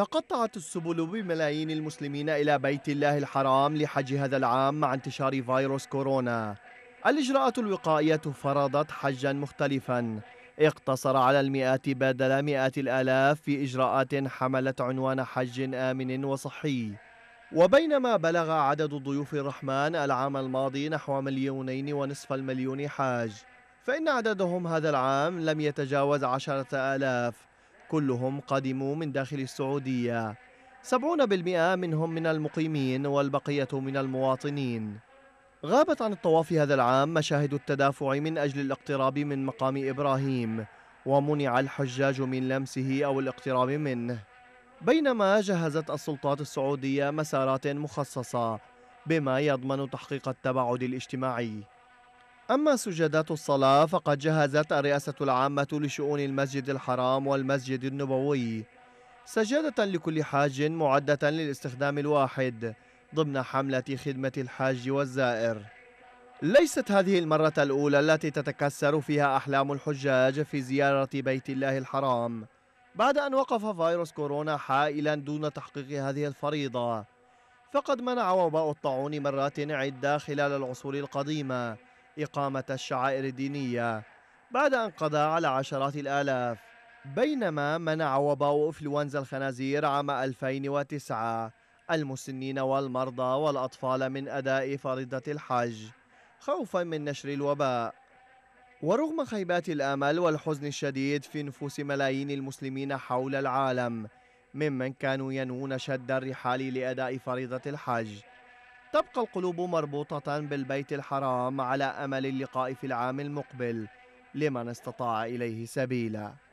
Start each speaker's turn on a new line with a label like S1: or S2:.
S1: تقطعت السبل بملايين المسلمين إلى بيت الله الحرام لحج هذا العام مع انتشار فيروس كورونا الإجراءات الوقائية فرضت حجا مختلفا اقتصر على المئات بدل مئات الآلاف في إجراءات حملت عنوان حج آمن وصحي وبينما بلغ عدد ضيوف الرحمن العام الماضي نحو مليونين ونصف المليون حاج فإن عددهم هذا العام لم يتجاوز عشرة آلاف كلهم قدموا من داخل السعودية 70% منهم من المقيمين والبقية من المواطنين غابت عن الطواف هذا العام مشاهد التدافع من أجل الاقتراب من مقام إبراهيم ومنع الحجاج من لمسه أو الاقتراب منه بينما جهزت السلطات السعودية مسارات مخصصة بما يضمن تحقيق التباعد الاجتماعي أما سجادات الصلاة فقد جهزت الرئاسة العامة لشؤون المسجد الحرام والمسجد النبوي سجادة لكل حاج معدة للاستخدام الواحد ضمن حملة خدمة الحاج والزائر ليست هذه المرة الأولى التي تتكسر فيها أحلام الحجاج في زيارة بيت الله الحرام بعد أن وقف فيروس كورونا حائلا دون تحقيق هذه الفريضة فقد منع وباء الطاعون مرات عدة خلال العصور القديمة إقامة الشعائر الدينية بعد أن قضى على عشرات الآلاف بينما منع وباء إنفلونزا الخنازير عام 2009 المسنين والمرضى والأطفال من أداء فريضة الحج خوفا من نشر الوباء ورغم خيبات الامل والحزن الشديد في نفوس ملايين المسلمين حول العالم ممن كانوا ينوون شد الرحال لاداء فريضه الحج تبقى القلوب مربوطة بالبيت الحرام على أمل اللقاء في العام المقبل لمن استطاع إليه سبيلا